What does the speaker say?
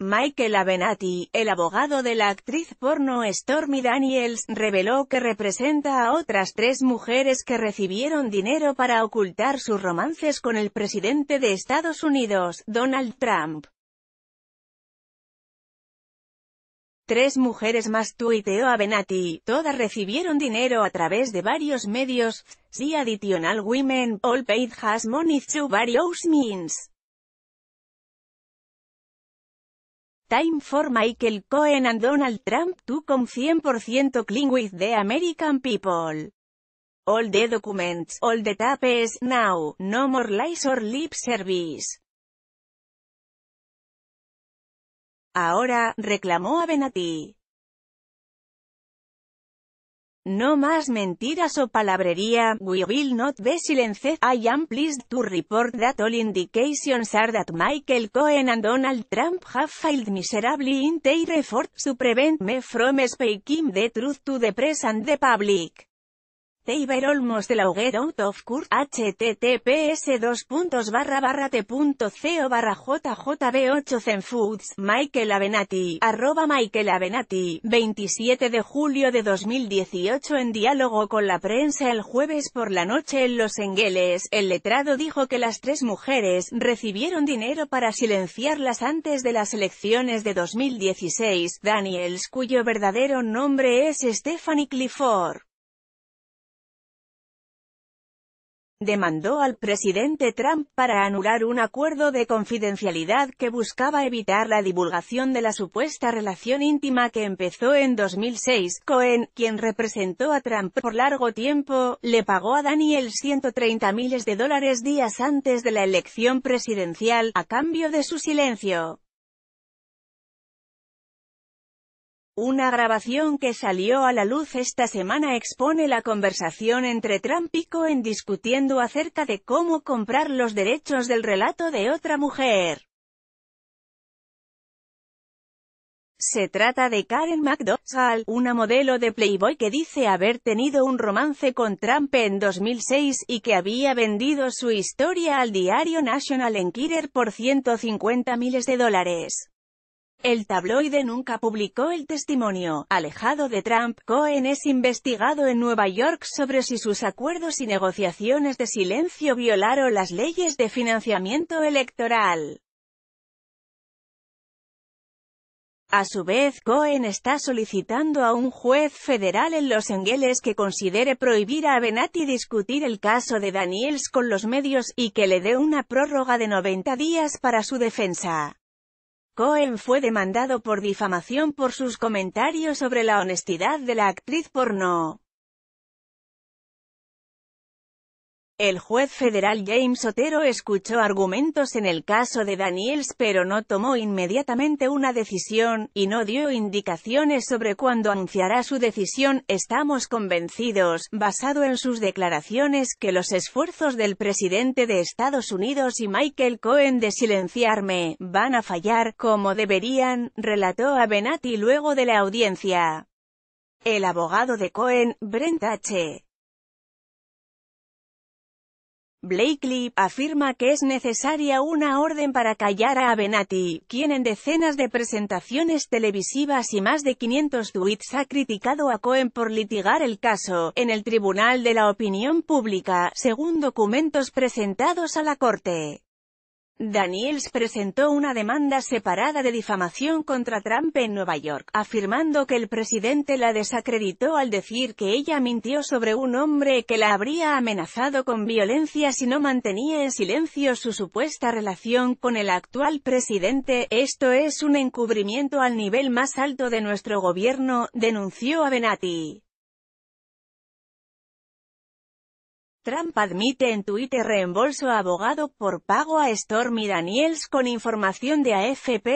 Michael Avenatti, el abogado de la actriz porno Stormy Daniels, reveló que representa a otras tres mujeres que recibieron dinero para ocultar sus romances con el presidente de Estados Unidos, Donald Trump. Tres mujeres más tuiteó Avenatti, todas recibieron dinero a través de varios medios, si additional women, all paid has money through various means. Time for Michael Cohen and Donald Trump to come 100% clean with the American people. All the documents, all the tapes, now, no more lies or lip service. Ahora, reclamó a Benati. No más mentiras o palabrería, we will not be silenced. I am pleased to report that all indications are that Michael Cohen and Donald Trump have failed miserably in their effort to prevent me from speaking the truth to the press and the public de la a out of court, https 2. jjb8 zenfoods, Michael Avenatti, arroba Michael Avenatti, 27 de julio de 2018 en diálogo con la prensa el jueves por la noche en Los Engueles, el letrado dijo que las tres mujeres recibieron dinero para silenciarlas antes de las elecciones de 2016, Daniels cuyo verdadero nombre es Stephanie Clifford. demandó al presidente Trump para anular un acuerdo de confidencialidad que buscaba evitar la divulgación de la supuesta relación íntima que empezó en 2006. Cohen, quien representó a Trump por largo tiempo, le pagó a Daniel 130 miles de dólares días antes de la elección presidencial, a cambio de su silencio. Una grabación que salió a la luz esta semana expone la conversación entre Trump y Cohen discutiendo acerca de cómo comprar los derechos del relato de otra mujer. Se trata de Karen McDonald, una modelo de Playboy que dice haber tenido un romance con Trump en 2006 y que había vendido su historia al diario National Enquirer por 150 miles de dólares. El tabloide nunca publicó el testimonio. Alejado de Trump, Cohen es investigado en Nueva York sobre si sus acuerdos y negociaciones de silencio violaron las leyes de financiamiento electoral. A su vez, Cohen está solicitando a un juez federal en Los Ángeles que considere prohibir a Benatti discutir el caso de Daniels con los medios, y que le dé una prórroga de 90 días para su defensa. Cohen fue demandado por difamación por sus comentarios sobre la honestidad de la actriz porno. El juez federal James Otero escuchó argumentos en el caso de Daniels pero no tomó inmediatamente una decisión, y no dio indicaciones sobre cuándo anunciará su decisión, estamos convencidos, basado en sus declaraciones, que los esfuerzos del presidente de Estados Unidos y Michael Cohen de silenciarme, van a fallar, como deberían, relató a Benatti luego de la audiencia. El abogado de Cohen, Brent H. Blakely afirma que es necesaria una orden para callar a Avenatti, quien en decenas de presentaciones televisivas y más de 500 tweets ha criticado a Cohen por litigar el caso, en el Tribunal de la Opinión Pública, según documentos presentados a la Corte. Daniels presentó una demanda separada de difamación contra Trump en Nueva York, afirmando que el presidente la desacreditó al decir que ella mintió sobre un hombre que la habría amenazado con violencia si no mantenía en silencio su supuesta relación con el actual presidente. Esto es un encubrimiento al nivel más alto de nuestro gobierno, denunció a Trump admite en Twitter reembolso abogado por pago a Stormy Daniels con información de afp